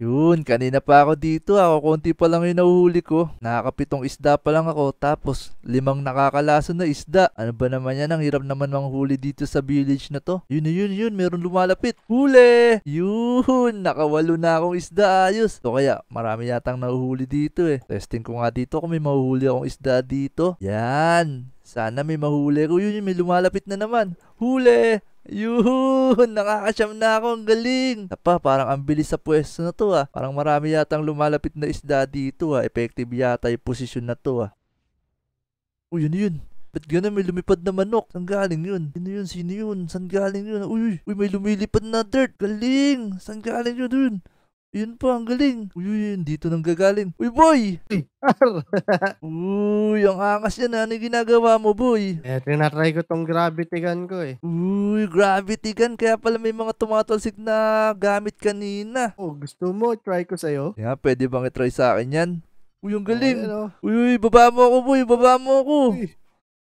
Yun, kanina pa ako dito. Ah. Ako konti pa lang yung nahuhuli ko. Nakakapitong isda pa lang ako. Tapos, limang nakakalaso na isda. Ano ba naman yan? Ang hirap naman manghuli dito sa village na to. Yun yun yun. Meron lumalapit. Huli! Yun! Nakawalo na akong isda. Ayos. So kaya, marami yatang nahuhuli dito eh. Testing ko nga dito kung may mahuhuli akong isda dito. Yan! Sana may mahuli ko. Yun yung may lumalapit na naman. Huli! Yun, nakakasyam na ako, ang galing. Napa, parang ang bilis sa pwesto na to ah. Parang marami yata ang lumalapit na isda dito ah. Effective yata yung posisyon na to ah. Uy, yun ano yun. Ba't gano'n may lumipad na manok? Saan galing yun? Sino yun? Sino yun? Saan galing yun? Uy, uy, may lumilipad na dirt. Galing! Saan galing yun? Yun. Yun pa, ang galing. Uy, yun, dito nang gagaling. Uy, boy! Uy, ang angas yan. Ah. Ano yung ginagawa mo, boy? Eh, tinatry ko tong gravity gun ko eh. Uy, gravity gun. Kaya pala may mga tumatalsik na gamit kanina. Oh, gusto mo? Try ko sa'yo? Kaya, pwede bang itry sa akin yan? Uy, ang galing. Uy, oh, ano? Oh. uy, uy, baba mo ako, boy. Baba mo ako. Uy.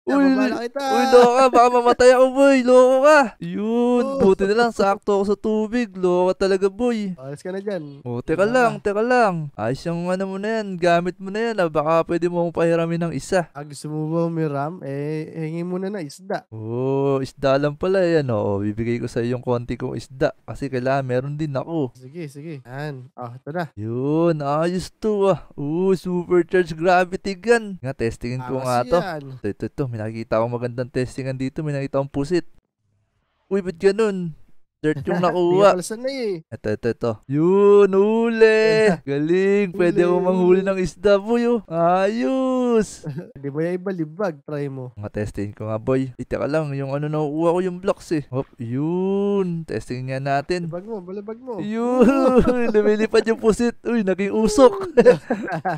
Uy, kita. uy, loka, baka mamatay ako, boy. Loko ka. Yun, oh. buti na lang, sakto ako sa tubig. Loko talaga, boy. Alas ka na dyan. O, oh, teka ah. lang, teka lang. Ayos yung ano mo na yan, gamit mo na yan. Ah, baka pwede mo akong pahiramin ng isa. Ah, gusto mo ba umiram? Eh, hingi mo na na isda. Oo, oh, isda lang pala yan. Oo, oh, bibigay ko sa iyo yung konti kong isda. Kasi kailangan meron din ako. Sige, sige. Yan. Ah, oh, ito na. Yun, ayos to ah. Oo, supercharged gravity gun. Nga, testingin ko ah, nga to. Ito, ito, ito may nakikita akong magandang testingan dito. May nakita akong pusit. Uy, ba't ganun? Dirt yung nakuha. na eh. Ito, ito, ito. Yun, huli. Galing. Pwede ako manghuli ng isda, boy. Oh. Ayos. Hindi mo yung ibalibag. Try mo. Mga testing ko nga, boy. Ito ka lang. Yung ano nakuha ko yung blocks eh. Hop, yun. Testing nga natin. Balibag mo, balibag mo. Yun. Lumilipad yung pusit. Uy, naging usok.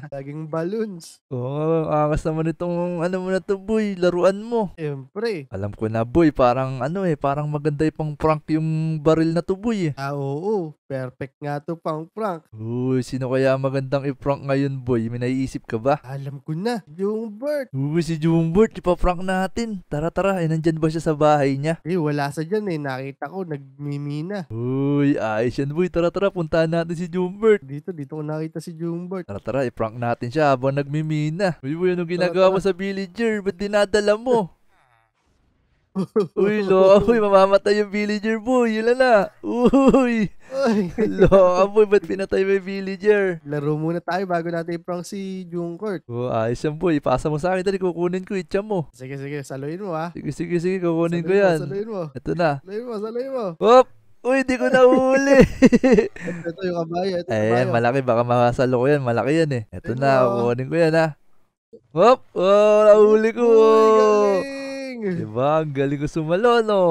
naging balloons. Oo oh, nga. Angas naman itong ano mo na to, boy. Laruan mo. Siyempre. Alam ko na, boy. Parang ano eh. Parang maganda yung pang prank yung baril na tuboy eh. Ah, oo. Perfect nga to pang prank. Uy, sino kaya magandang i-prank ngayon, boy? May naiisip ka ba? Alam ko na. Jumbert. Uy, si Jumbert. Ipa-prank natin. Tara, tara. Eh, nandyan ba siya sa bahay niya? Eh, wala sa dyan eh. Nakita ko, nagmimina. Uy, ayos yan, boy. Tara, tara. Puntahan natin si Jumbert. Dito, dito ko nakita si Jumbert. Tara, tara. I-prank natin siya habang nagmimina. Uy, boy, anong ginagawa tara, tara. mo sa villager? Ba't dinadala mo? Uy, lo, amoy, mamamatay yung villager boy. Yun na. Uy. Uy! lo, amoy, ba't pinatay mo yung villager? Laro muna tayo bago natin i-prank si Court. Oo, oh, ayos yan boy. Ipasa mo sa akin. Tali, kukunin ko. Itcham mo. Sige, sige. Saluin mo ha. Ah. Sige, sige, sige. Kukunin saluin ko yan. Mo, saluin mo. Ito na. Saluin mo, saluin mo. Hop. Uy, di ko nahuli. ito yung kabayo. Ito Ayan, kabayo. Oh. malaki. Baka makasalo ko yan. Malaki yan eh. Ito Ayun na. Oh. Kukunin ko yan ha. Ah. Hop. Oh, nahuli ko. Uy, galing galing. Eh. Diba? Ang galing ko sumalo, no?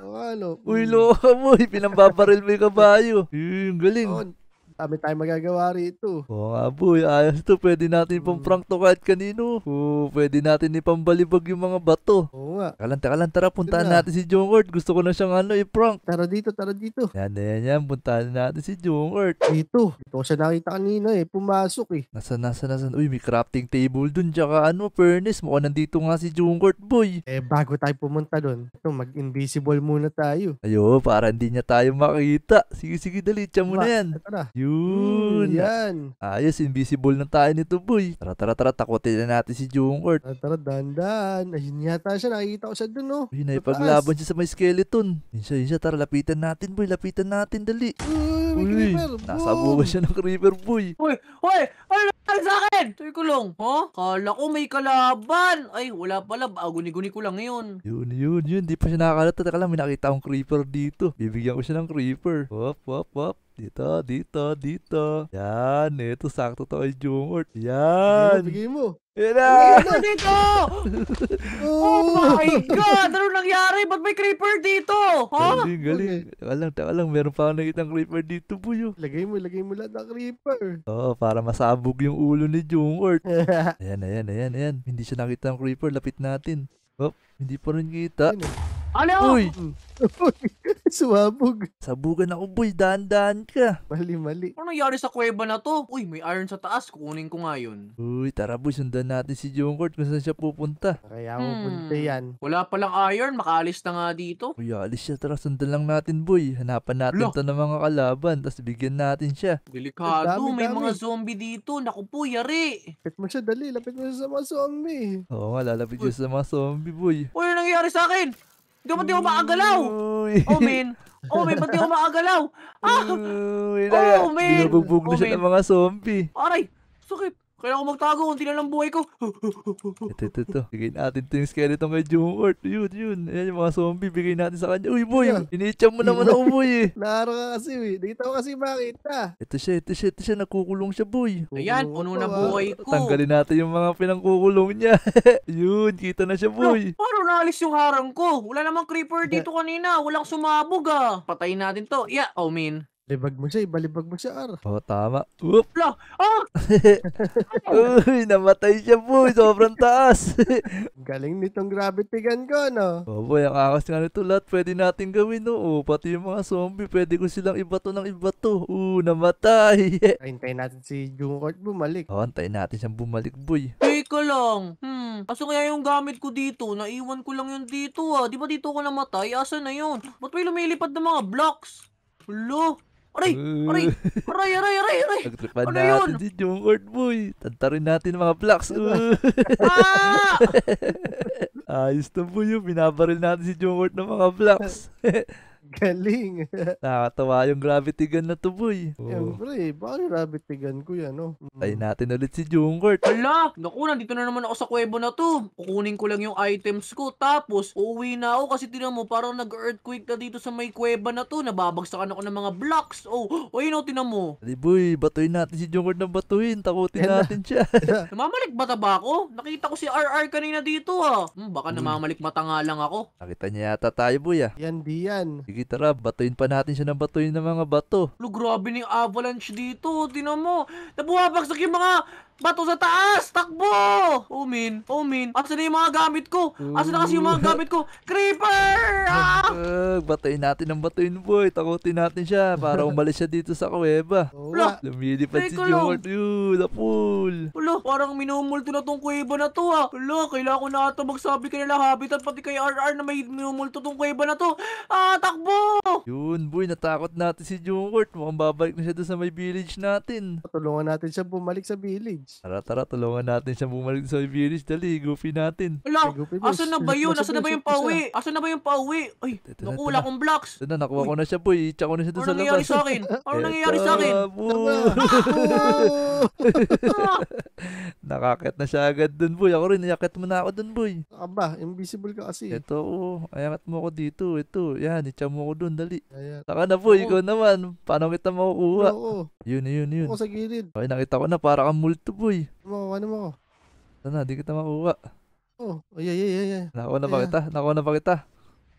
Oh, ano? Uy, mm. loka mo. Eh. Pinambabaril mo yung kabayo. Eh, ang galing. Oh, kami tayo magagawa rito. Oo nga boy, ayos to. Pwede natin hmm. pang prank to kahit kanino. Oo, pwede natin ipambalibag yung mga bato. Oo nga. Teka lang, teka tara, puntahan na. natin si Jongord. Gusto ko na siyang ano, i-prank. Tara dito, tara dito. Yan, yan, yan. Puntahan natin si Jongord. Dito. Ito ko siya nakita kanina eh. Pumasok eh. Nasa, nasa, nasa. Uy, may crafting table dun. Tsaka ano, furnace. Mukha nandito nga si Jongord, boy. Eh, bago tayo pumunta dun, ito, mag-invisible muna tayo. Ayo, para hindi niya tayo makita. Sige, sige, dali. Tiyam mo na yan. Tara. Yun. Yun. Mm, yan. Ayos, invisible na tayo nito, boy. Tara, tara, tara. Takotin na natin si Jungkort. Tara, tara, dandan. Ayun yata siya. Nakikita ko siya dun, no? ay naipaglaban siya sa may skeleton. Yun siya, yun siya. Tara, lapitan natin, boy. Lapitan natin, dali. Mm, Uy, creeper. Nasa buwan siya ng creeper, boy. Uy, uy! ay, nangyari sa akin? Tuy ko lang, ha? Kala ko may kalaban. Ay, wala pala. Ah, guni-guni ko lang ngayon. Yun, yun, yun. Di pa siya nakakalata. Taka lang, may nakita akong creeper dito. Bibigyan ko siya ng creeper. Hop, hop, hop. Dito, dito, dito. Yan, ito sakto to ay Jungort. Yan. Bigay mo, bigay Yan na. dito? oh my oh. God! Ano nangyari? Ba't may creeper dito? Ha? Galing, galing. Taka lang, taka lang. Meron pa ako nakitang creeper dito, po Puyo. Lagay mo, lagay mo lang ng creeper. Oo, oh, para masabog yung ulo ni Jungort. ayan, ayan, ayan, ayan. Hindi siya nakita ng creeper. Lapit natin. Oh, hindi pa rin kita. Ano? Ano? Uy! Suwabog. Sabugan ako, boy. Dandan ka. Mali-mali. Ano nangyari sa kuweba na to? Uy, may iron sa taas. Kukunin ko nga yun. Uy, tara boy. Sundan natin si Jungkort kung saan siya pupunta. Kaya hmm. pupunta yan. Wala palang iron. Makaalis na nga dito. Uy, alis siya. Tara, sundan lang natin, boy. Hanapan natin Look. to ng mga kalaban. Tapos bigyan natin siya. Delikado. Dami, may dami. mga zombie dito. Naku po, yari. Lapit mo siya, dali. Lapit mo siya sa mga zombie. Oo nga, lalapit siya sa mga zombie, boy. Uy, ano nangyari sa akin? Di ba di ako Omen. Oh, man. Oh, man, ba't di ako makagalaw? Ah! Uy, oh, man. Binubugbog na siya ng mga zombie. Aray, sakit. Kaya ako magtago, unti na lang buhay ko. ito, ito, ito. Bigay natin ito yung skeleton kay Jumort. Yun, yun. Ayan yung mga zombie, bigay natin sa kanya. Uy, boy! Yeah. Inicham mo naman ako, boy eh. Naro ka kasi, eh. Nakita ko kasi makita. Ito siya, ito siya, ito siya. Nakukulong siya, boy. Ayan, puno na buhay ko. Tanggalin natin yung mga pinangkukulong niya. yun, kita na siya, boy. No, paano naalis yung harang ko? Wala namang creeper dito kanina. Walang sumabog, ah. Patayin natin to. Yeah, oh, mean. Libag mo siya, ibalibag mo siya, Ar. Oo, oh, tama. Oop! Lo! Ah! Uy, namatay siya, boy. Sobrang taas. Galing nitong gravity gun ko, no? Oo, oh, boy. Ang akas nga nito lahat pwede natin gawin, no? Oh, pati yung mga zombie, pwede ko silang ibato ng ibato. Oo, namatay. Hintayin natin si Jungkort bumalik. Oo, oh, hintayin natin siyang bumalik, boy. Teka lang. Hmm, aso kaya yung gamit ko dito? Naiwan ko lang yun dito, ah. Di ba dito ko namatay? Asa na yun? Ba't may lumilipad ng mga blocks? Hello? Aray! Aray! Aray! Aray! Aray! aray. Pagtripan ano natin yun? din yung boy. Eh. Tantarin natin mga blocks. ah! ah! Ayos na po yun. Pinabaril natin si Jungwort ng mga blocks. Galing. Nakakatawa yung gravity gun na to, boy. Oh. Siyempre, eh, baka gravity gun ko yan, no? Mm. Tayo natin ulit si Jungkort. Hala! Naku, nandito na naman ako sa kuwebo na to. Kukunin ko lang yung items ko. Tapos, uuwi na ako kasi tinan mo, parang nag-earthquake na dito sa may kuweba na to. Nababagsakan ako ng mga blocks. Oh, oh yun know, oh, tinan mo. Di boy, batuin natin si Jungkort ng batuhin. Takutin natin siya. namamalik bata ba ako? Nakita ko si RR kanina dito, ha. Ah. Hmm, baka namamalik mata nga lang ako. Nakita niya yata tayo, boy, ah. Yan, di yan. Sige, sige tara, batuin pa natin siya ng batuin ng mga bato. Lo, grabe na avalanche dito. Tinan mo, nabuwabagsak yung mga bato sa taas. Takbo! Oh, Omin, Oh, min. Asan na yung mga gamit ko? Asa na kasi yung mga gamit ko? Creeper! Ah! batuin natin ng batuin, boy. Takutin natin siya para umalis siya dito sa kuweba. Oh, Lo, lumilipad si Jord. Yun, napul. Lo, parang minumulto na tong kuweba na to, ha. Ah. Lo, kailangan ko na ata magsabi kanila nila habitat pati kay RR na may minumulto tong kuweba na to. Ah, takbo! takbo! Yun, boy, natakot natin si Jungkurt. Mukhang babalik na siya doon sa may village natin. Tulungan natin siya bumalik sa village. Tara, tara, tulungan natin siya bumalik sa may village. Dali, goofy natin. Wala, asa na ba yun? Asa na ba yung pauwi? Asa na ba yung pauwi? Ay, naku, wala kong blocks. Ito na, nakuha ko na siya, boy. Itsa ko na siya doon ano sa labas. Ano nangyayari sa akin? Ano nangyayari sa akin? Nakakit na siya agad doon, boy. Ako rin, nakakit mo na ako doon, boy. Aba, invisible ka kasi. Ito, oh Ayangat mo ako dito. Ito, yan. Itsa mo ko doon, dali. Ayan. Saka na po, Oo. ikaw naman. Paano kita makukuha? Oo. Yun, yun, yun. Ako sa gilid. Okay, nakita ko na, para kang multo, boy. Ano ano mo ko? Sana, di kita makuha. Oh, ay, ay, ay, ay. Nakuha na ba kita? Nakuha na pa kita?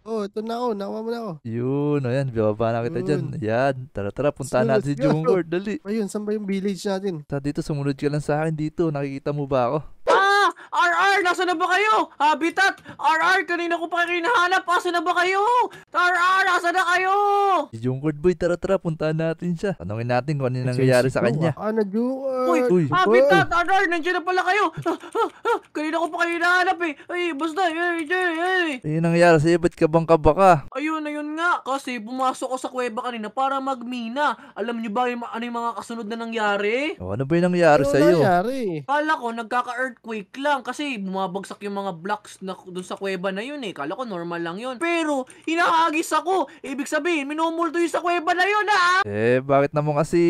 Oh, ito na ako. Nakuha mo na ako. Yun, ayan, bibaba na kita dyan. Ayan, tara, tara, puntahan Sunod natin si ka. dali. Ayun, saan ba yung village natin? Ta, dito, sumunod ka lang sa akin dito. Nakikita mo ba ako? RR, nasa na ba kayo? Habitat, RR, kanina ko pa kayo hinahanap. Asa na ba kayo? RR, asa na kayo? Si Jungkod Boy, tara tara, puntahan natin siya. Tanungin natin kung ano nangyayari sa kanya. Ano, ah, Jungkod? Ah, Uy, Habitat, RR, nandiyan na pala kayo. Ah, kanina ko pa kayo hinahanap eh. Ay, basta, ay, ay, ay. Ay, nangyayari sa'yo, ba't ka bang kabaka? Ayun, ayun nga. Kasi pumasok ko sa kuweba kanina para magmina. Alam niyo ba yung, ano yung mga kasunod na nangyari? O, oh, ano ba yung nangyari ano sa'yo? Ano nangyari? Kala ko, nagkaka-earthquake lang kasi panig, bumabagsak yung mga blocks na dun sa kuweba na yun eh. Kala ko normal lang yun. Pero, inaagis ako. Ibig sabihin, minumulto yung sa kuweba na yun ah! Eh, bakit naman kasi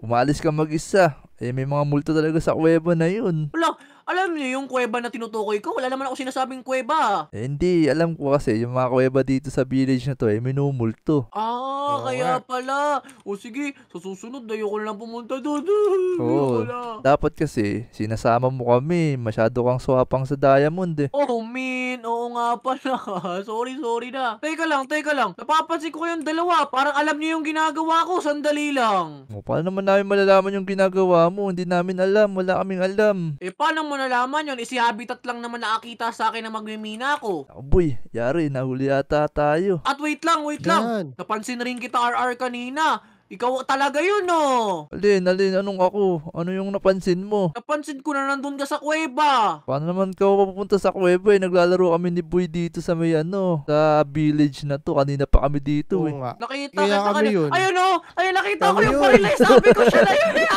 umalis ka mag-isa? Eh, may mga multo talaga sa kuweba na yun. Wala, alam niyo yung kuweba na tinutukoy ko, wala naman ako sinasabing kuweba. Eh, hindi, alam ko kasi yung mga kuweba dito sa village na to eh minumulto. Ah, Oo kaya nga. pala. O sige, sa susunod dayo ko lang pumunta doon. Oo. Ayoko Dapat kasi, sinasama mo kami. Masyado kang swapang sa Diamond eh. Oh, min. Oo nga pala. sorry, sorry na. Teka lang, teka lang. Napapansin ko yung dalawa. Parang alam niyo yung ginagawa ko. Sandali lang. O, paano naman namin malalaman yung ginagawa mo? Hindi namin alam. Wala kaming alam. Eh, paano mo nalaman yon? Isi eh, habitat lang naman nakakita sa akin na magmimina ako. Ako boy, yari, nahuli ata tayo. At wait lang, wait Yan. lang. Napansin rin kita RR kanina. Ikaw talaga yun, no? Alin, alin, anong ako? Ano yung napansin mo? Napansin ko na nandun ka sa kuweba. Paano naman ka mapupunta sa kuweba eh? Naglalaro kami ni Boy dito sa may ano, sa village na to. Kanina pa kami dito Oo eh. nga. Nakita Kaya kita kami kanina. yun. Ayun, no? Oh. Ayun, nakita Kami ko yung yun. baril Sabi ko siya na yun eh.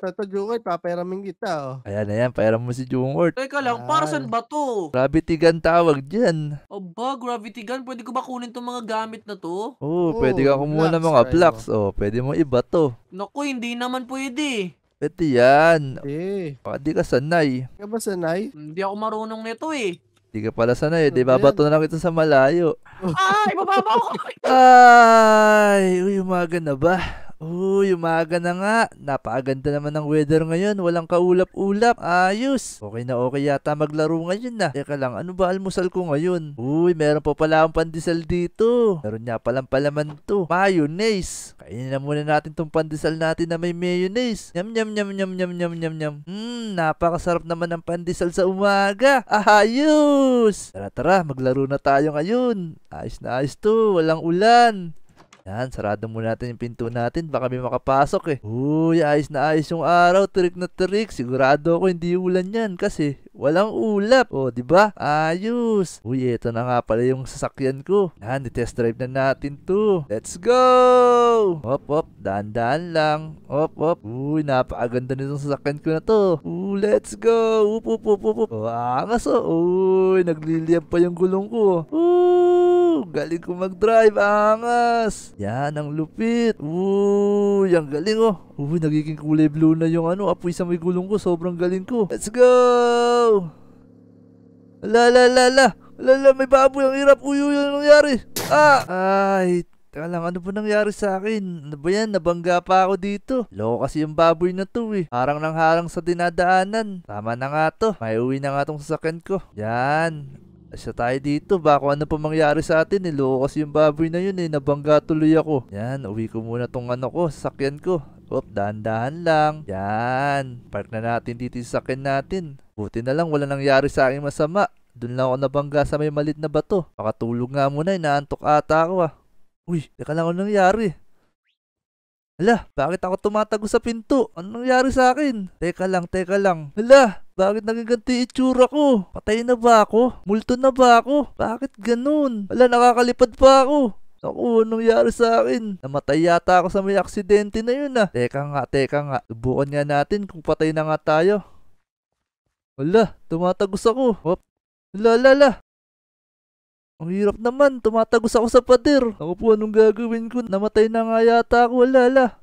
Sa to, Jukoy, papayramin kita, oh. Ayan, ayan, pairam mo si Jungwort. Teka lang, para ba to? Gravity gun tawag dyan. Aba, gravity gun, pwede ko ko ba tong mga gamit na to? Oo, oh, pwede ka kumuha ng mga plaques. Oh, pwede mo iba to. Naku, hindi naman pwede. Pwede yan. Eh. Baka di ka sanay. Ka ba sanay? Hindi ako marunong nito eh. Di ka pala sanay, di ano babato na lang ito sa malayo. Ay, bababaw ko! Ay, uy, umaga na ba? Uy, umaga na nga. Napaganda naman ng weather ngayon. Walang kaulap-ulap. Ayos. Okay na okay yata maglaro ngayon na. Ah. Teka lang, ano ba almusal ko ngayon? Uy, meron pa pala akong pandesal dito. Meron niya palang palaman to. Mayonnaise. Kainin na muna natin tong pandesal natin na may mayonnaise. Nyam, nyam, nyam, nyam, nyam, nyam, nyam, nyam. Mmm, napakasarap naman ng pandesal sa umaga. Ayos. Tara, tara, maglaro na tayo ngayon. Ayos na ayos to. Walang ulan. Yan, sarado muna natin yung pinto natin. Baka may makapasok eh. Uy, ayos na ayos yung araw. Trick na trick. Sigurado ako hindi ulan yan kasi Walang ulap. O, oh, di ba? Ayos. Uy, eto na nga pala yung sasakyan ko. Yan, test drive na natin to. Let's go! Hop, hop. Daan-daan lang. Hop, hop. Uy, napakaganda nitong sasakyan ko na to. Uy, let's go! Up, up, up, up, up. Oh, angas oh. Uy, nagliliyab pa yung gulong ko. Uy, oh. galing ko mag-drive. Angas. Yan, ang lupit. Uy, ang galing oh. Uy, nagiging kulay blue na yung ano, apoy sa may gulong ko. Sobrang galing ko. Let's go! Wow! Ala, ala, ala, ala. Ala, ala, may baboy. Ang hirap. Uy, uy, ano nangyari? Ah! Ay, Teka lang, ano ba nangyari sa akin? Ano ba yan? Nabangga pa ako dito. Loko kasi yung baboy na to eh. Harang nang harang sa dinadaanan. Tama na nga to. May uwi na nga tong sasakyan ko. Yan. Asya tayo dito, baka ano pa mangyari sa atin, niloko kasi yung baboy na yun eh, nabangga tuloy ako. Yan, uwi ko muna tong ano ko, sakyan ko. Oop, dahan-dahan lang. Yan, park na natin dito sa sakyan natin. Buti na lang, wala nangyari sa akin masama. Doon lang ako nabangga sa may malit na bato. Pakatulog nga muna, inaantok eh, ata ako ah. Uy, teka lang ano nangyari. Hala, bakit ako tumatago sa pinto? Anong nangyari sa akin? Teka lang, teka lang. Hala, bakit naging ganti itsura ko? Patay na ba ako? Multo na ba ako? Bakit ganun? Hala, nakakalipad pa ako. Naku, anong nangyari sa akin? Namatay yata ako sa may aksidente na yun ah. Teka nga, teka nga. Subukan nga natin kung patay na nga tayo. Hala, tumatagos ako. Hop. Lala, la. Ang hirap naman, tumatagos ako sa pader. Ako po, anong gagawin ko? Namatay na nga yata ako, wala la.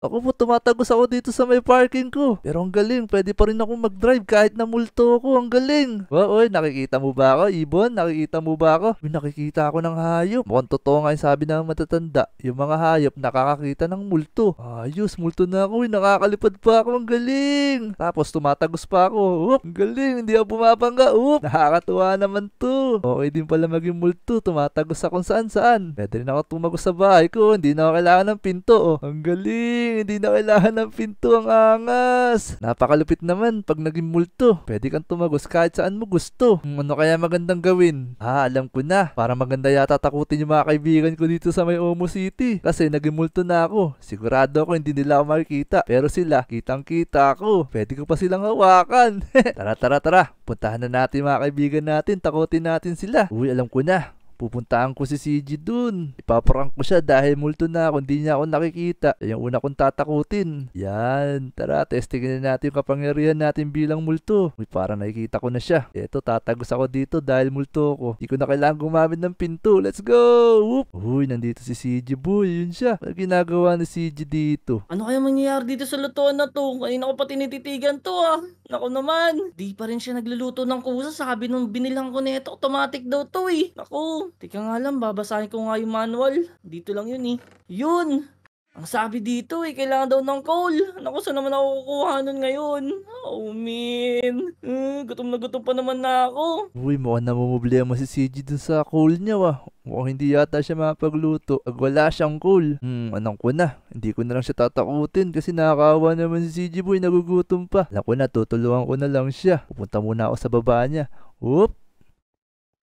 Ako po, tumatagos ako dito sa may parking ko. Pero ang galing, pwede pa rin ako mag-drive kahit na multo ako. Ang galing. Wow, oy, nakikita mo ba ako, Ibon? Nakikita mo ba ako? Uy, nakikita ako ng hayop. Mukhang totoo nga yung sabi ng matatanda. Yung mga hayop, nakakakita ng multo. Ayos, multo na ako. Uy, nakakalipad pa ako. Ang galing. Tapos tumatagos pa ako. Oop, ang galing. Hindi ako bumabangga. Up, nakakatuwa naman to. Okay din pala maging multo. Tumatagos sa kung saan saan. Pwede rin ako tumagos sa bahay ko. Hindi na ako kailangan ng pinto. Oh. Ang galing hindi na kailangan ng pinto ang angas. Napakalupit naman pag naging multo. Pwede kang tumagos kahit saan mo gusto. Hmm, ano kaya magandang gawin? Ah, alam ko na. Para maganda yata takutin yung mga kaibigan ko dito sa may Omo City. Kasi naging multo na ako. Sigurado ako hindi nila ako makikita. Pero sila, kitang kita ako. Pwede ko pa silang hawakan. tara, tara, tara. Puntahan na natin mga kaibigan natin. Takutin natin sila. Uy, alam ko na. Pupuntaan ko si CG dun. Ipaprank ko siya dahil multo na kung di niya ako nakikita. Yung una kong tatakutin. Yan. Tara, testing na natin yung kapangyarihan natin bilang multo. Uy, para nakikita ko na siya. Eto, tatagos ako dito dahil multo ko. Hindi ko na kailangan gumamit ng pinto. Let's go! Whoop! Uy, nandito si CG boy. Yun siya. Ano ginagawa ni CG dito? Ano kaya mangyayari dito sa lutuan na to? Kanina ko pa tinititigan to ah. Nako naman, di pa rin siya nagluluto ng kusa. Sabi nung binilang ko nito, automatic daw to eh. Nako, tika nga lang, babasahin ko nga yung manual. Dito lang yun eh. Yun! Ang sabi dito eh, kailangan daw ng coal. Naku, saan naman ako kukuha nun ngayon? Oh, man. Uh, gutom na gutom pa naman na ako. Uy, mukhang namumblema si CG dun sa coal niya wa. Mukhang hindi yata siya mapagluto. Pag eh, wala siyang coal, hmm, anong ko na. Hindi ko na lang siya tatakutin kasi nakakawa naman si CG boy, nagugutom pa. Alam ko na, tutulungan ko na lang siya. Pupunta muna ako sa baba niya. Oop!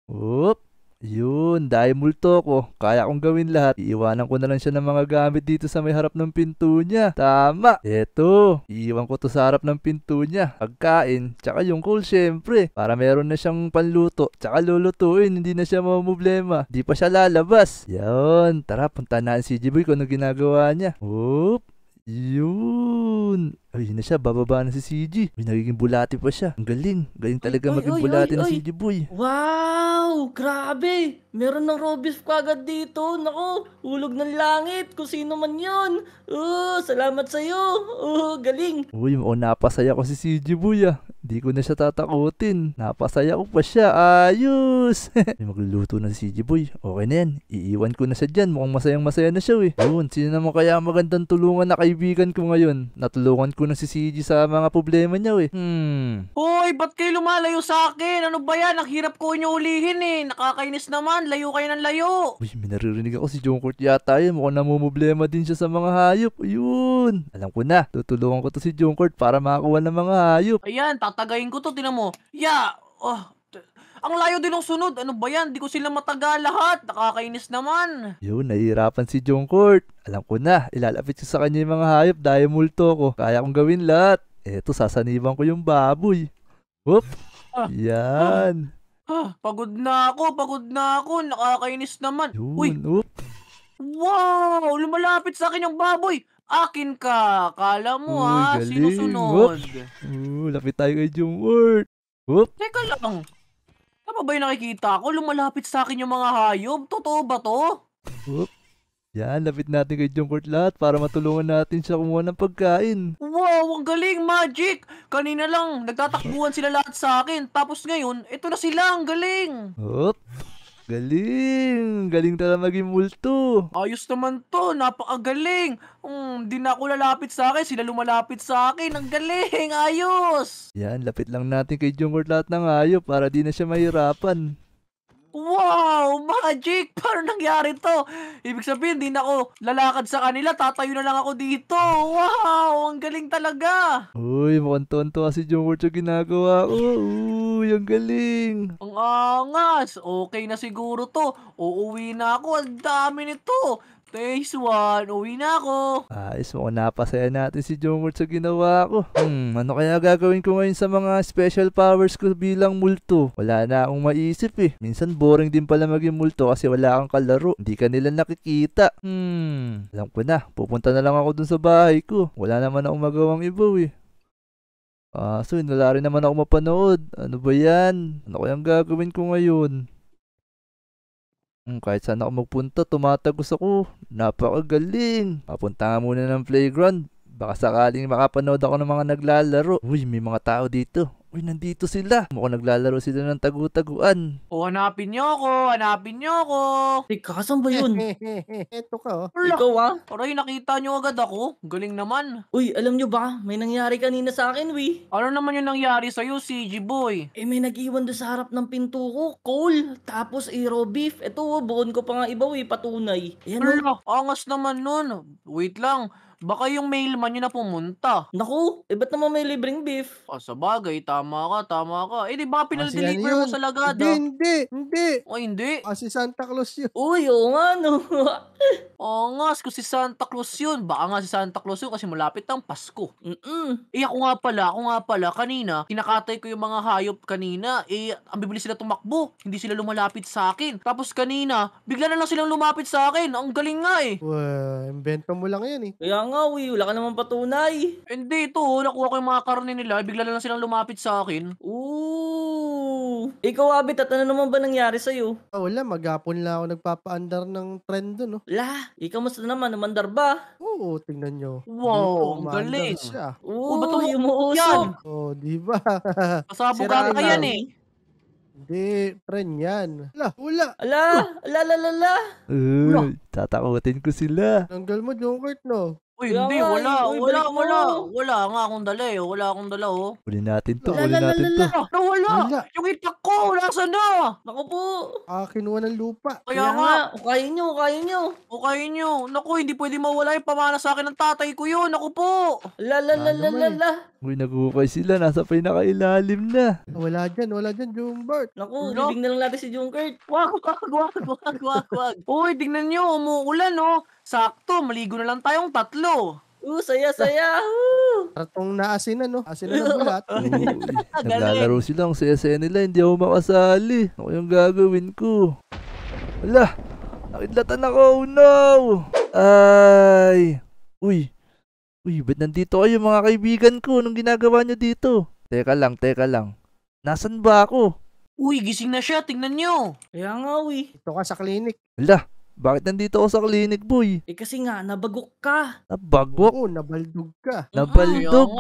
Oop! Yun, dahil multo ko, kaya kong gawin lahat. Iiwanan ko na lang siya ng mga gamit dito sa may harap ng pinto niya. Tama! Eto, iiwan ko to sa harap ng pinto niya. Pagkain, tsaka yung coal syempre. Para meron na siyang panluto, tsaka lulutuin, hindi na siya mamumblema. Di pa siya lalabas. Yun, tara, punta na si CJ Boy kung ano ginagawa niya. Oop, yun. Ayun na siya, bababa na si CG. May nagiging bulati pa siya. Ang galing. Galing talaga oy, maging oy, bulati oy, CG boy. Wow! Grabe! Meron ng Robis kagad dito. Nako, hulog ng langit. Kung sino man yun. uh, salamat sa'yo. Oh, galing. Uy, oh, napasaya ko si CG boy ah. Di ko na siya tatakutin. Napasaya ko pa siya. Ayos! May magluluto na si CG Boy. Okay na yan. Iiwan ko na siya dyan. Mukhang masayang masaya na siya eh. Yun, sino naman kaya magandang tulungan na kaibigan ko ngayon? Natulungan ko ko na si CG sa mga problema niya eh. Hmm. Hoy, ba't kayo lumalayo sa akin? Ano ba yan? Ang ko inyo ulihin eh. Nakakainis naman. Layo kayo ng layo. Uy, may naririnig ako si Jungkook yata yun. Mukhang namumblema din siya sa mga hayop. Ayun. Alam ko na. Tutulungan ko to si Jungkook para makakuha ng mga hayop. Ayan, tatagayin ko to. Tinan mo. Yeah, Oh, ang layo din ng sunod. Ano ba yan? Di ko sila mataga lahat. Nakakainis naman. Yun, nahihirapan si Court. Alam ko na, ilalapit ko sa kanya yung mga hayop dahil multo ko. Kaya kong gawin lahat. Eto, sasaniban ko yung baboy. Whoop! Ah. yan. Ah. ah, pagod na ako, pagod na ako. Nakakainis naman. Yun, Uy. Whoop. Wow! Lumalapit sa akin yung baboy. Akin ka! Kala mo Uy, ha, ah, galing. sinusunod. Whoop. Uh, lapit tayo kay Jungward. Whoop. Teka lang, Tama ba yung nakikita ko? Lumalapit sa akin yung mga hayop. Totoo ba to? Oop. Yan, lapit natin kay John lahat para matulungan natin siya kumuha ng pagkain. Wow, ang galing, Magic! Kanina lang, nagtatakbuhan sila lahat sa akin. Tapos ngayon, ito na sila, ang galing! Oop. Galing! Galing talaga maging multo. Ayos naman to, napakagaling. Mm, di na ako lalapit sa akin, sila lumalapit sa akin. Ang galing, ayos! Yan, lapit lang natin kay Jungkort lahat ng ayo para di na siya mahirapan. Wow! Magic! Paano nangyari to? Ibig sabihin, hindi na ako lalakad sa kanila. Tatayo na lang ako dito. Wow! Ang galing talaga! Uy, mukhang tuwan-tuwa si Jomort sa ginagawa ko. Uy, ang galing! Ang angas! Okay na siguro to. Uuwi na ako. Ang dami nito. Phase 1, uwi na ako. Ayos mo, napasaya natin si Jomart sa ginawa ko. Hmm, ano kaya gagawin ko ngayon sa mga special powers ko bilang multo? Wala na akong maisip eh. Minsan boring din pala maging multo kasi wala kang kalaro. Hindi ka nila nakikita. Hmm, alam ko na. Pupunta na lang ako dun sa bahay ko. Wala naman akong magawang iba eh. Ah, so inala eh, rin naman ako mapanood. Ano ba yan? Ano kayang gagawin ko ngayon? Hmm, kahit saan ako magpunta, tumatagos ako. Napakagaling. Papunta nga muna ng playground. Baka sakaling makapanood ako ng mga naglalaro. Uy, may mga tao dito. Uy, nandito sila. Mukhang naglalaro sila ng tagu-taguan. O, hanapin niyo ako. Hanapin niyo ako. Teka, saan ba yun? Ito ka, oh. Wala. Ikaw, ah. Aray, nakita niyo agad ako. Galing naman. Uy, alam niyo ba? May nangyari kanina sa akin, we. Ano naman yung nangyari sa'yo, CG boy? Eh, may nag-iwan doon sa harap ng pinto ko. Coal. Tapos, iro eh, Beef. Ito, oh, buon ko pa nga iba, we. Patunay. Ayan, Wala. Oh. Angas naman nun. Wait lang. Baka yung mailman yun na pumunta. Naku, eh ba't naman may libreng beef? Ah, sa bagay, tama ka, tama ka. Eh, di ba ah, ano pinal-deliver mo sa Lagada? Hindi, hindi, hindi. O, oh, hindi. Ah, si Santa Claus yun. Uy, oo nga, no. oo nga, kung si Santa Claus yun. Baka nga si Santa Claus yun kasi malapit ang Pasko. Mm-mm. Eh, ako nga pala, ako nga pala, kanina, kinakatay ko yung mga hayop kanina. Eh, ang bibilis sila tumakbo. Hindi sila lumalapit sa akin. Tapos kanina, bigla na lang silang lumapit sa akin. Ang galing nga eh. Well, invento mo lang yan eh. Kaya nga, nga, uy. Wala ka naman patunay. Hindi, ito. Oh, nakuha ko yung mga karne nila. Bigla lang silang lumapit sa akin. Ooh. Ikaw, Abit, at ano naman ba nangyari sa'yo? Oh, wala. Maghapon lang ako nagpapaandar ng trend doon, no? Oh. La, ikaw mas naman. Namandar ba? Oo, tingnan nyo. Wow, ang umaandar galing. siya. Oo, ba't umuusog? Oh, diba? ba? Pasabog Siraan ka yan eh. Hindi, friend yan. Wala, wala. Ala, ala, ala, ala. Uy, tatakutin ko sila. Tanggal mo, Dunkert, no? Uy, hindi, nga, wala, eh. wala, wala, wala nga akong dala eh, wala akong dala oh. Huli natin to, huli natin to. Ah, Wala. yung itak ko, nasa na? Naku po. Ah, kinuha ng lupa. Kaya Kaya nga, nga, hukayin nyo, hukayin nyo. okay nyo. Naku, hindi pwede mawala yung pamana sa akin ng tatay ko yun, naku po. La la la ano la la eh? la. Uy, nagupay sila, nasa pinakailalim na. Wala dyan, wala dyan, Jumbert. Naku, Ulo. bibig na lang natin si Junkert. Wag, wag, wag, wag, wag, wag. Uy, tingnan nyo, umuulan oh. Sakto, maligo na lang tayong tatlo. Oo, saya, saya. Ratong naasinan, no? Asinan ng bulat. Mm. Naglalaro sila. Ang saya-saya nila. Hindi ako makasali. Ako yung gagawin ko. Wala. Nakidlatan ako. Oh, no. Ay. Uy. Uy, ba't nandito kayo mga kaibigan ko? Anong ginagawa nyo dito? Teka lang, teka lang. Nasaan ba ako? Uy, gising na siya. Tingnan nyo. Kaya nga, uy. Ito ka sa clinic. Wala. Bakit nandito ako sa clinic, boy? Eh kasi nga, nabagok ka. Nabagok? Oo, nabaldog ka. Nabaldog?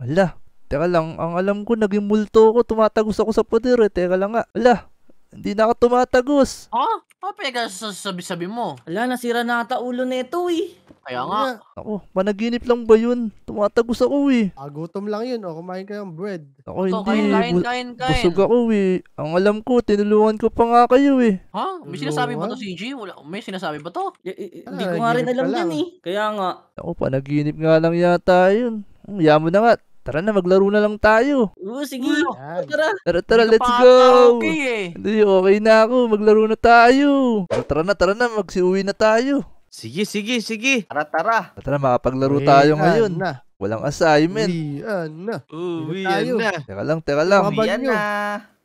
Wala. Teka lang, ang alam ko, naging multo ako, tumatagos ako sa poder eh. Teka lang nga. Wala. Hindi na ako tumatagos. Ha? Huh? Ano pinag sabi-sabi mo? Wala, nasira na ata ulo nito eh. Kaya ano nga. Ako, managinip lang ba yun? Tumatagos ako eh. Ah, gutom lang yun. O, kumain ka ng bread. Ako hindi. Kain, kain, kain, kain. Busog ako eh. Ang alam ko, tinulungan ko pa nga kayo eh. Ha? May sinasabi ba to, CG? Wala, may sinasabi ba to? Ah, hindi ko nga rin alam yan eh. Kaya nga. Ako, panaginip nga lang yata yun. Ang hmm, yamo na nga. Tara na, maglaro na lang tayo. Oo, sige. Tara. Tara, tara, let's go! Okay eh. Hindi, okay na ako. Maglaro na tayo. tara na, tara na. Magsiuwi na tayo. Sige, sige, sige. Tara, tara. Tara, makapaglaro Uwian tayo ngayon. Na. Walang assignment. Uwian na. Uwian na. Teka lang, teka lang. Uwian na.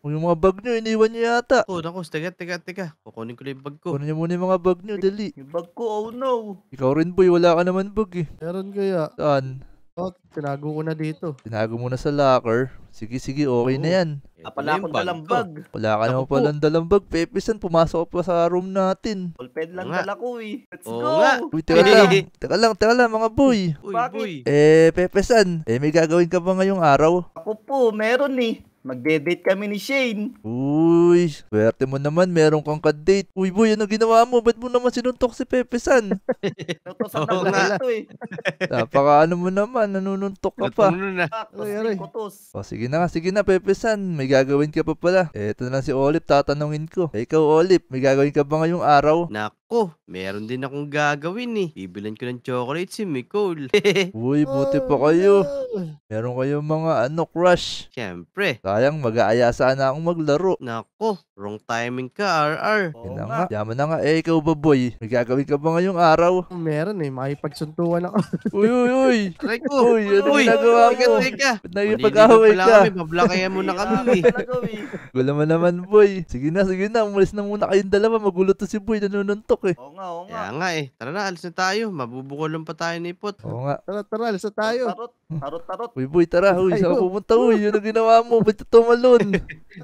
O yung mga bag nyo, iniwan nyo yata. Oh, naku, teka, teka, teka. Kukunin ko lang yung bag ko. Kunin nyo muna yung mga bag nyo, dali. Yung bag ko, oh no. Ikaw rin, boy, wala ka naman bag eh. Meron kaya. Saan? Oh, tinago ko na dito. Tinago mo na sa locker. Sige, sige, okay oh. na yan. Apala akong dalambag. Wala ka naman ng dalambag. Pepesan, pumasok pa sa room natin. Pulped lang nga. dala ko eh. Let's Oo go! Nga. Uy, teka lang. teka lang, teka lang mga boy. Uy, boy. Eh, Pepesan, eh may gagawin ka ba ngayong araw? Ako po, meron eh. Magde-date kami ni Shane. Uy, swerte mo naman, meron kang ka-date. Uy, boy, ano ginawa mo? Ba't mo naman sinuntok si Pepe San? Nutosan na lang ito eh. Napaka ano mo naman, nanununtok ka pa. na. Uy, aray. O, sige na nga, sige na, Pepe San. May gagawin ka pa pala. Eto na lang si Olip, tatanungin ko. ikaw, Olip, may gagawin ka ba ngayong araw? Nak, ako, meron din akong gagawin eh. Bibilan ko ng chocolate si Nicole. Uy, buti pa kayo. Meron kayong mga ano, crush. Siyempre. Sayang, mag-aaya sana akong maglaro. Nako, Wrong timing ka, RR. Oo Yun na nga. nga. na nga. Eh, ikaw ba boy? May ka ba ngayong araw? Meron eh, makipagsuntuan ako. Uy, uy, uy! Try ko. Uy, ano Uy, ginagawa teka, mo? teka. Ba't Maliligo nagpag-away ka? kami. Bablakayan mo na kami. eh. Wala naman naman, boy. Sige na, sige na. Umalis na muna kayong dalawa. Magulo to si boy. Nanununtok eh. Oo nga, oo nga. Kaya nga eh. Tara na, alis na tayo. Mabubukulong pa tayo ni Ipot. Oo nga. Tara, tara, alis na tayo. Tarot, tarot, tarot. Uy, boy, tara. Uy, saan ka Uy, yun ang ginawa mo. Ba't tumalon?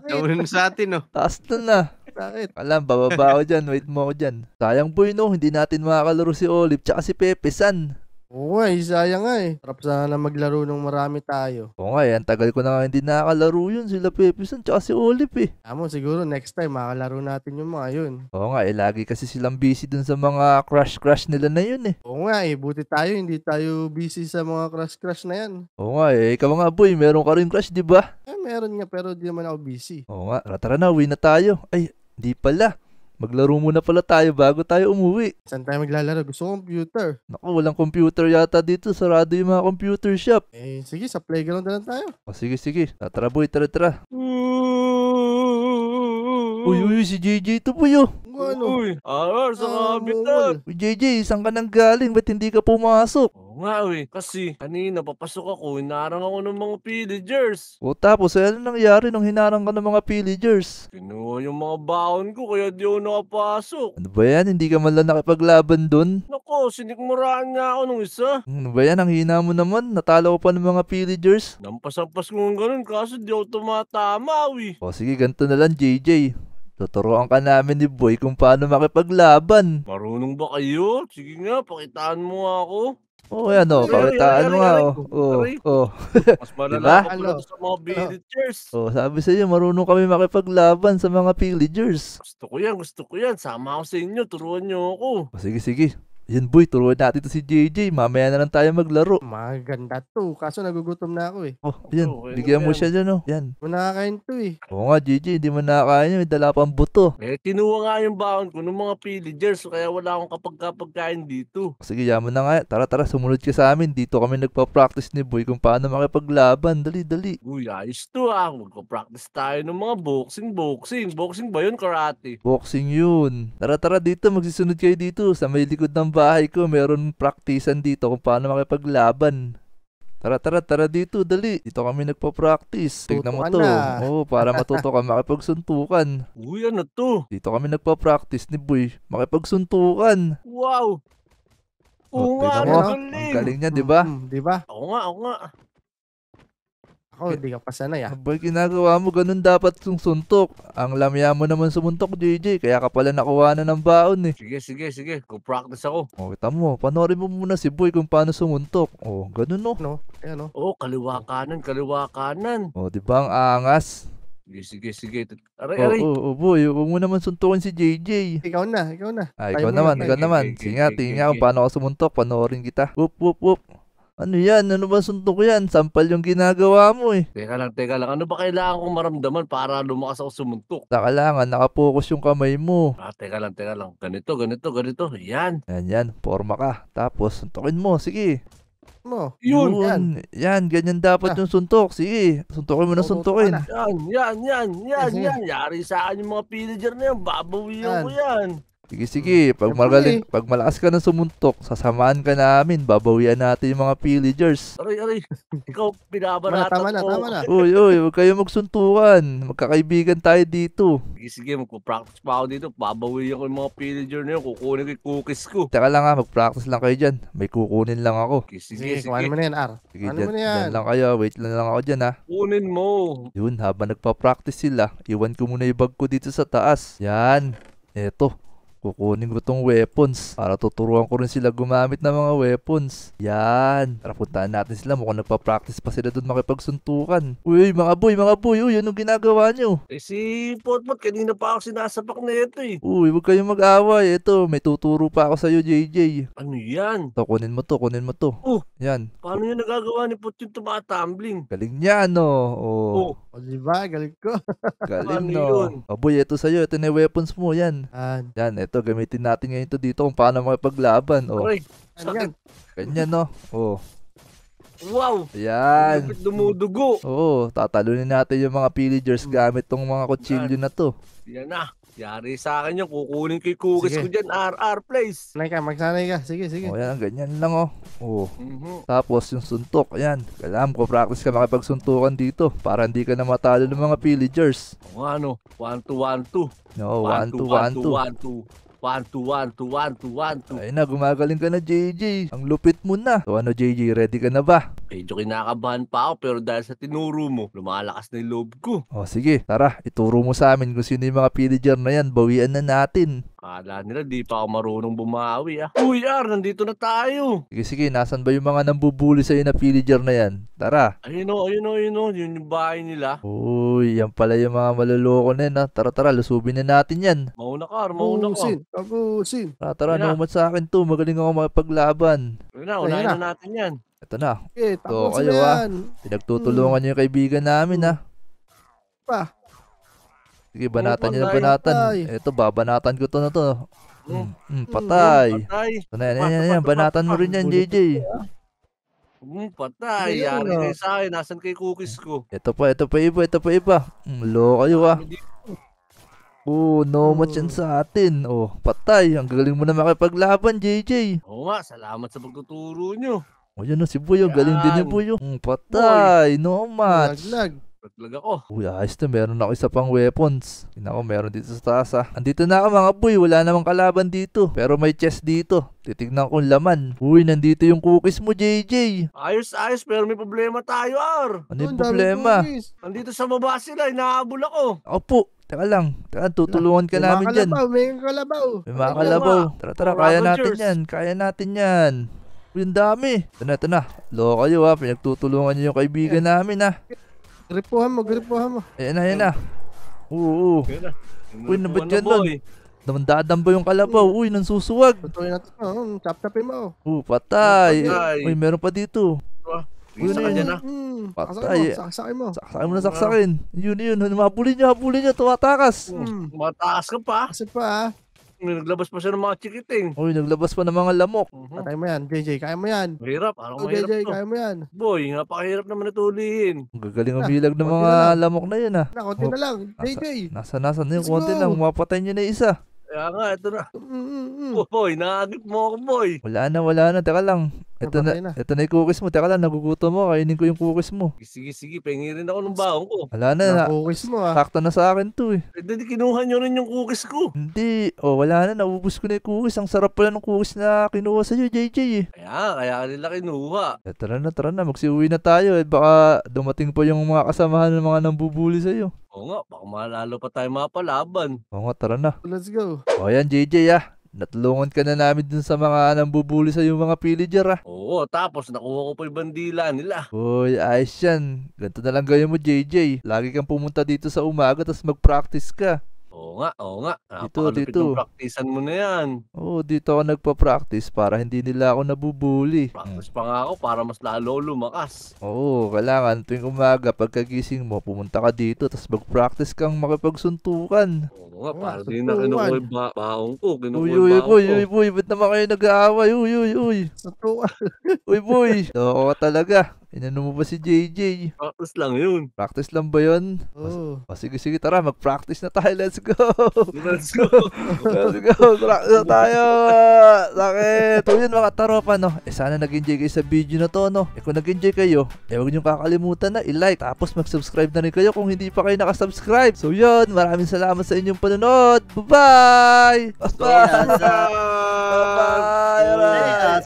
Tawin sa atin, oh. Taas Boston na. Bakit? Alam, bababa ako dyan. Wait mo ako dyan. Sayang po yun, no? Oh. Hindi natin makakalaro si Olive tsaka si Pepe San. Oo nga, eh, sayang nga eh. Sarap sana maglaro nung marami tayo. Oo nga, eh, ang tagal ko na nga hindi nakakalaro yun. Sila Pepeson tsaka si Olip eh. Amo, siguro next time makalaro natin yung mga yun. Oo nga, eh lagi kasi silang busy dun sa mga crush-crush nila na yun eh. Oo nga eh, buti tayo hindi tayo busy sa mga crush-crush na yan. Oo nga eh, ikaw nga boy, meron ka rin crush di ba? Eh, meron nga pero di naman ako busy. Oo nga, tara na, win na tayo. Ay, di pala. Maglaro muna pala tayo bago tayo umuwi. Saan tayo maglalaro? Gusto ko computer. Naku, walang computer yata dito. Sarado yung mga computer shop. Eh, sige, sa playground na lang tayo. O, sige, sige. Tara boy, tara, tara. Uy, uy, si JJ, ito po yun ka, ano? Uy, arar sa Ah, kabitan. Mongol. Eh. Uy, JJ, saan ka nang galing? Ba't hindi ka pumasok? Oo nga eh, kasi kanina papasok ako, inarang ako ng mga pillagers. O tapos, eh, ano nangyari nung hinarang ka ng mga pillagers? Kinuha yung mga baon ko kaya di ako nakapasok. Ano ba yan? Hindi ka man lang nakipaglaban dun? Nako, sinikmuraan nga ako nung isa. Hmm, ano ba yan? Ang hina mo naman. Natalo ko pa ng mga pillagers. nampas ko ng ganun kaso di ako tumatama, uy. O sige, ganito na lang, JJ. Tuturuan ka namin ni Boy kung paano makipaglaban. Marunong ba kayo? Sige nga, pakitaan mo ako. Oo, oh, yan Oh. Pakitaan mo nga o. Oh. Oh. Mas malala diba? pa pala sa mga villagers. Oh, sabi sa iyo, marunong kami makipaglaban sa mga villagers. Gusto ko yan, gusto ko yan. Sama ako sa inyo, turuan niyo ako. Oh, sige, sige. Yun boy, turuan natin to si JJ. Mamaya na lang tayo maglaro. Maganda to. Kaso nagugutom na ako eh. Oh, yan. Okay, Bigyan mo siya dyan oh. Yan. Manakain to eh. Oo nga JJ, hindi mo nakakain yun. May dala pang buto. Eh, kinuha nga yung baon ko ng mga pillagers. Kaya wala akong kapagkapagkain dito. Sige, yaman na nga. Tara, tara. Sumunod ka sa amin. Dito kami nagpa-practice ni boy kung paano makipaglaban. Dali, dali. Uy, ayos to ah. Magpa-practice tayo ng mga boxing, boxing. Boxing ba yun? Karate. Boxing yun. Tara, tara dito. Magsisunod kayo dito sa may likod ng bahay bahay ko, meron praktisan dito kung paano makipaglaban. Tara, tara, tara dito, dali. Dito kami nagpa-practice. Tignan mo to. Oo, oh, para matuto ka makipagsuntukan. Uy, ano to? Dito kami nagpa-practice ni Boy. Makipagsuntukan. Wow! Oh, oo oh, nga, ano ang galing. niya, di ba? Mm, di ba? Oo nga, oo nga. Ako, hindi ka pa sanay ah. Abay, ginagawa mo, ganun dapat yung suntok. Ang lamya mo naman sumuntok, JJ. Kaya ka pala nakuha na ng baon eh. Sige, sige, sige. Kupractice ako. O, kita mo, panoorin mo muna si Boy kung paano sumuntok. O, ganun no. No? Ayan no? Oo, oh, kaliwa kanan, kaliwa kanan. O, di ba ang angas? Sige, sige, sige. Aray, aray. oh, oo, boy. Huwag mo naman suntukin si JJ. Ikaw na, ikaw na. Ah, ikaw Tayo naman, ikaw naman. Sige nga, tingin nga kung paano ka sumuntok. Panoorin kita. Whoop, whoop, whoop. Ano yan? Ano ba suntok yan? Sampal yung ginagawa mo eh. Teka lang, teka lang. Ano ba kailangan kong maramdaman para lumakas ako sumuntok? Sa kailangan, ah, nakapokus yung kamay mo. Ah, teka lang, teka lang. Ganito, ganito, ganito. Yan. Yan, yan. Forma ka. Tapos, suntokin mo. Sige. Mo. Ano? Yun. Yan. yan. Ganyan dapat ah. yung suntok. Sige. Suntokin mo na suntokin. Yan, yan, yan, yan, yan. Yari sa akin yung mga pillager na yan. Babawiyan ko yan. Sige, sige. Hmm. Pag, magaling, pag malakas ka na sumuntok, sasamaan ka namin. Babawian natin yung mga pillagers. Aray, aray. Ikaw, binabaratan tama ko. Tama na, tama na. Uy, uy. Huwag kayo magsuntukan. Magkakaibigan tayo dito. Sige, sige. Magpa-practice pa ako dito. Babawian ko yung mga pillager na yun. Kukunin ko yung cookies ko. Teka lang ha. Ah. Mag-practice lang kayo dyan. May kukunin lang ako. Sige, sige. Sige, sige. mo na yan, R. Sige, ano dyan, mo na yan? Dyan lang kayo. Wait lang lang ako dyan ha. Ah. Kunin mo. Yun, habang nagpa-practice sila, iwan ko muna yung bag ko dito sa taas. Yan. Eto. Kukunin ko tong weapons para tuturuan ko rin sila gumamit ng mga weapons. Yan. Tara puntaan natin sila. Mukhang nagpa-practice pa sila doon makipagsuntukan. Uy, mga boy, mga boy. Uy, anong ginagawa nyo? Eh si Potpot, kanina pa ako sinasapak na ito eh. Uy, huwag kayong mag-away. Ito, may tuturo pa ako sa'yo, JJ. Ano yan? Ito, kunin mo to, kunin mo to. Oh, yan. Paano yan nagagawa ni Pot yung tumatumbling? Galing niya, no? Oh. oh. O, diba? Galing ko. Galing, no? Yun? Aboy, ito sa'yo. Ito na weapons mo. Yan. Ah. Yan, ito ito, gamitin natin ngayon ito dito kung paano makipaglaban. Oh. Aray, sakit. Ganyan, no? Oh. Wow! Ayan. Lupit dumudugo. Oh, tatalunin natin yung mga pillagers hmm. gamit tong mga kutsilyo na to. Yan na. Yari sa akin yung kukunin kay Kugis ko dyan, RR place. Sanay ka, magsanay ka. Sige, sige. O oh, yan, ganyan lang oh. Oh. Mhm. Tapos yung suntok, ayan. Kailangan ko practice ka makipagsuntukan dito para hindi ka na matalo ng mga pillagers. O ano, 1-2-1-2. No, 1 2 1 2. 1-2-1-2. 1, 2, 1, 2, 1, 2, 1, 2. Ay na, gumagaling ka na JJ. Ang lupit mo na. So ano JJ, ready ka na ba? Medyo kinakabahan pa ako pero dahil sa tinuro mo, lumalakas na yung loob ko. O sige, tara, ituro mo sa amin kung sino yung mga pillager na yan. Bawian na natin. Akala nila di pa ako marunong bumawi ah. Uy, Ar, nandito na tayo. Sige, sige, nasan ba yung mga nambubuli sa na pillager na yan? Tara. Ayun o, oh, ayun o, oh, ayun o. Oh, yun yung bahay nila. Uy, yan pala yung mga maluloko na yan ah. Tara, tara, lusubin na natin yan. Mauna ka, mauna ka. Tapusin, tapusin. Tara, tara, Ayun sa akin to. Magaling ako makapaglaban. Ayun na, unahin na. na natin yan. Ito na. Okay, Ito tapusin kayo na ah. Pinagtutulungan niyo yung kaibigan namin hmm. ah. Pa. Sige, banatan oh, niya na banatan. Ito, babanatan ko to na to. Mm, mm, patay. Mm, patay. Ano yan, yan, yan, banatan mo rin yan, JJ. Ah. Mm, patay. Yari kayo sa akin. Nasaan kay cookies ko? Ito pa, ito pa iba, ito pa iba. Mm, low kayo ah. Oh, no hmm. match yan sa atin. Oh, patay. Ang galing mo na makipaglaban, JJ. Oo nga, salamat sa pagtuturo nyo. O oh, yan na oh, si Buyo, galing din ni Buyo. Mm, patay, no match. Lag, lag talaga ko. Oh. Uy, ayos to. Meron ako isa pang weapons. Kinako, meron dito sa taas ah. Andito na ako mga boy. Wala namang kalaban dito. Pero may chest dito. Titignan kong laman. Uy, nandito yung cookies mo, JJ. Ayos, ayos. Pero may problema tayo, Ar. Ano yung problema? Nandito sa baba sila. Inaabol ako. Opo. po. Teka lang. Teka, tutulungan ka namin dyan. May mga kalabaw. May makalabaw. Tara, tara. Kaya natin yan. Kaya natin yan. Uy, ang dami. Ito na, ito na. Loko kayo ha. Ah. Pinagtutulungan nyo yung kaibigan namin ha. Ah. Gripuhan mo, gripuhan mo. Ayan na, ayan na. Oo, oo. Uy, nabat yan nun. Ano ano Naman dadambo yung kalabaw. Uy, nang susuwag. Tutuloy na to. Oh, hmm, chap-chapin mo. Oo, patay. Uy, meron pa dito. Diba? Uy, ano sa kanya na. Hmm, patay. Saksakin mo. Saksakin mo na diba? saksakin. Yun, yun. Habulin niya, habulin niya. Tumatakas. Hmm. Tumatakas ka pa. Kasi pa. Ah. Naglabas pa siya ng mga chikiting. Uy, naglabas pa ng mga lamok. Mhm. Patay mo yan, JJ. Kaya mo yan. Mahirap, parang Oh, mahirap JJ, to. kaya mo yan. Boy, napakahirap naman natulihin. Ang gagaling ang ah, bilag ng mga lamok na yan, ah. Na, konti na oh, lang. JJ. Nasa nasa na yun, Let's konti go. lang, mapatay niya na isa. Kaya nga, ito na. Oh, boy, naagit mo ako, boy. Wala na, wala na. Teka lang. Ito na, na, ito na yung cookies mo. Teka lang, nagugutom mo. Kainin ko yung cookies mo. Sige, sige. Pengi rin ako ng baon ko. Wala na. na cookies mo ah. Sakto na sa akin to eh. Eh, hindi kinuha nyo rin yung cookies ko. Hindi. Oh, wala na. Naubos ko na yung cookies. Ang sarap pala ng cookies na kinuha sa'yo, JJ eh. Kaya, kaya nila kinuha. Eh, tara na, tara na. Magsiuwi na tayo. Eh, baka dumating pa yung mga kasamahan ng mga nambubuli sa'yo. Oo nga, baka malalo pa tayo mapalaban. Oo nga, tara na. Let's go. O yan, JJ ah. Natulungan ka na namin dun sa mga nambubuli sa yung mga pillager ah. Oo, tapos nakuha ko pa yung bandila nila. Hoy, ayos yan. Ganito na lang gawin mo, JJ. Lagi kang pumunta dito sa umaga tapos mag-practice ka. Oo nga, oo nga. Dito, dito. ng praktisan mo na yan. Oo, dito ako nagpa-practice para hindi nila ako nabubuli. Practice pa nga ako para mas lalo lumakas. Oo, kailangan tuwing umaga pagkagising mo, pumunta ka dito tapos mag-practice kang makipagsuntukan. Oo nga, ah, para din na kinukoy ba- baong ko. Kinukuha Uy, yung uy, baong uy, ko. uy, uy, ba't naman kayo nag-aaway? Uy, uy, uy. Sa Uy, boy. ka talaga. Inano mo ba si JJ? Practice lang yun. Practice lang ba yun? Oo. Oh. sige, sige, tara, mag-practice na tayo. Let's go! Let's go! Let's go! Practice na tayo! Sakit! So yun mga taropa, no? Eh, sana nag-enjoy kayo sa video na to, no? Eh, kung nag-enjoy kayo, eh, huwag niyong kakalimutan na i-like. Tapos mag-subscribe na rin kayo kung hindi pa kayo nakasubscribe. So yun, maraming salamat sa inyong panonood. Bye-bye! Bye-bye! Bye-bye!